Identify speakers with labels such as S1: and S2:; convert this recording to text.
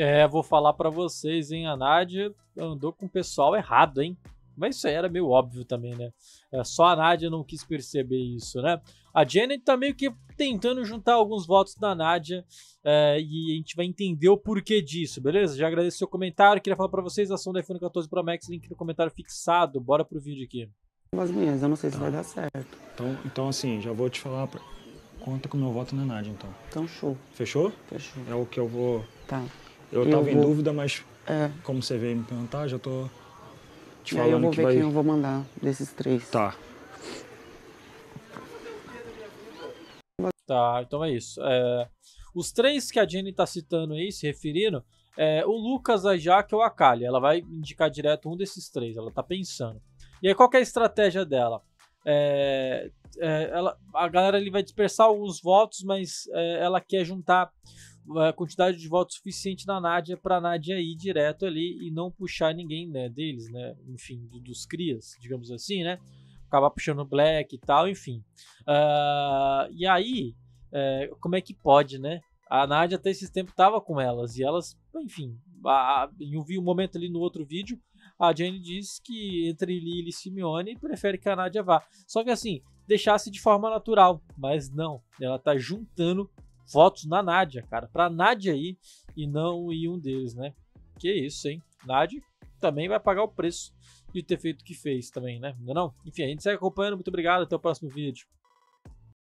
S1: É, vou falar para vocês, hein? A Nádia andou com o pessoal errado, hein? Mas isso aí era meio óbvio também, né? É, só a Nádia não quis perceber isso, né? A Janet tá meio que tentando juntar alguns votos da Nádia é, e a gente vai entender o porquê disso, beleza? Já agradeço seu comentário, queria falar para vocês a ação da iPhone 14 Pro Max, link no comentário fixado. Bora pro vídeo aqui.
S2: As minhas, eu não sei se tá. vai dar certo. Então, então assim, já vou te falar, pra... conta com o meu voto na Nádia, então. Então, show. Fechou? Fechou. É o que eu vou... Tá. Eu estava em dúvida, mas é. como você veio me perguntar, já estou te falando. E aí eu vou ver que vai... quem eu vou mandar desses três. Tá.
S1: Tá, então é isso. É, os três que a Jenny tá citando aí, se referindo, é o Lucas, a Jaque ou a Kali. Ela vai indicar direto um desses três, ela tá pensando. E aí, qual é a estratégia dela? É, é, ela, a galera ali vai dispersar os votos, mas é, ela quer juntar a quantidade de votos suficiente na Nádia para a Nádia ir direto ali e não puxar ninguém né, deles, né? Enfim, dos crias, digamos assim, né? Acabar puxando o Black e tal, enfim. Uh, e aí, é, como é que pode, né? A Nádia até esse tempo tava com elas e elas, enfim, a, a, eu vi um momento ali no outro vídeo, a Jane diz que entre Lily e Simeone prefere que a Nádia vá. Só que assim, deixasse de forma natural, mas não, ela tá juntando votos na Nádia, cara. Pra Nádia ir e não ir um deles, né? Que isso, hein? Nádia também vai pagar o preço de ter feito o que fez também, né? Ainda é não? Enfim, a gente segue acompanhando. Muito obrigado. Até o próximo vídeo.